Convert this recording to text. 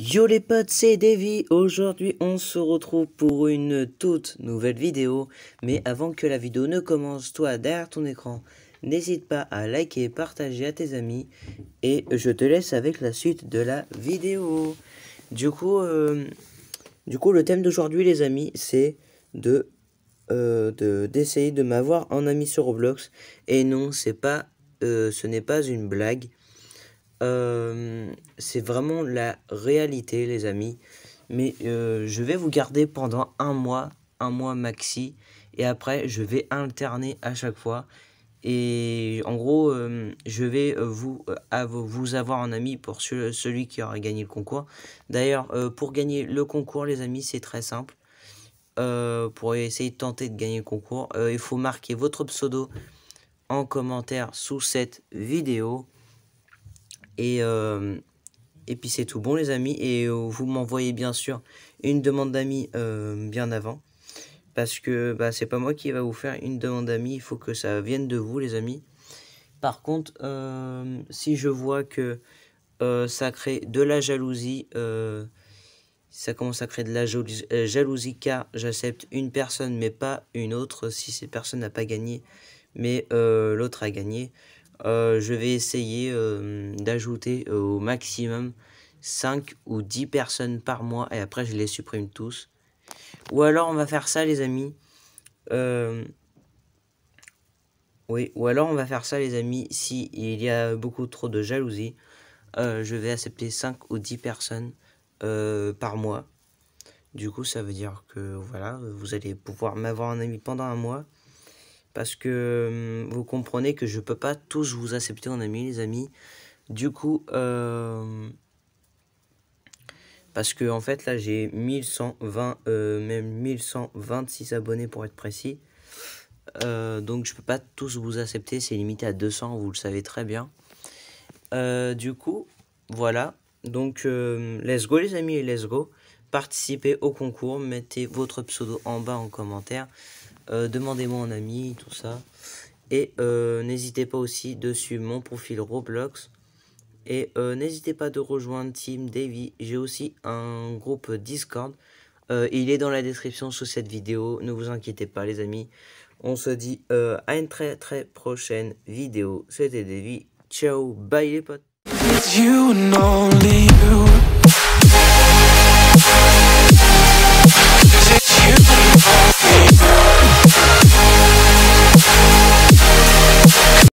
Yo les potes, c'est Davy. Aujourd'hui, on se retrouve pour une toute nouvelle vidéo. Mais avant que la vidéo ne commence, toi derrière ton écran, n'hésite pas à liker, partager à tes amis. Et je te laisse avec la suite de la vidéo. Du coup, euh, du coup le thème d'aujourd'hui, les amis, c'est de euh, d'essayer de, m'avoir en ami sur Roblox. Et non, c'est pas, euh, ce n'est pas une blague. Euh, c'est vraiment la réalité, les amis. Mais euh, je vais vous garder pendant un mois, un mois maxi. Et après, je vais alterner à chaque fois. Et en gros, euh, je vais vous, vous avoir un ami pour celui qui aura gagné le concours. D'ailleurs, pour gagner le concours, les amis, c'est très simple. pour essayer de tenter de gagner le concours, il faut marquer votre pseudo en commentaire sous cette vidéo. Et, euh, et puis c'est tout bon les amis. Et euh, vous m'envoyez bien sûr une demande d'amis euh, bien avant. Parce que bah, c'est pas moi qui va vous faire une demande d'amis. Il faut que ça vienne de vous les amis. Par contre, si je vois que ça crée de la jalousie, ça commence à créer de la jalousie car j'accepte une personne mais pas une autre si cette personne n'a pas gagné mais l'autre a gagné. Euh, je vais essayer euh, d'ajouter euh, au maximum 5 ou 10 personnes par mois et après je les supprime tous. Ou alors on va faire ça les amis. Oui, ou alors on va faire ça les amis si il y a beaucoup trop de jalousie. je vais accepter 5 ou 10 personnes par mois. Du coup ça veut dire que voilà, vous allez pouvoir m'avoir un ami pendant un mois parce que hum, vous comprenez que je ne peux pas tous vous accepter en ami, les amis. Du coup, euh, parce que en fait là j'ai 1120, euh, même 1126 abonnés pour être précis. Euh, donc je ne peux pas tous vous accepter, c'est limité à 200, vous le savez très bien. du coup, voilà. Donc let's go les amis et let's go. Participez au concours, mettez votre pseudo en bas en commentaire. Euh, demandez-moi un ami, tout ça. Et euh, n'hésitez pas aussi de suivre mon profil Roblox. Et euh, n'hésitez pas de rejoindre Team Davy. J'ai aussi un groupe Discord. il est dans la description sous cette vidéo. Ne vous inquiétez pas les amis. On se dit à une très très prochaine vidéo. C'était Davy. Ciao, bye les potes.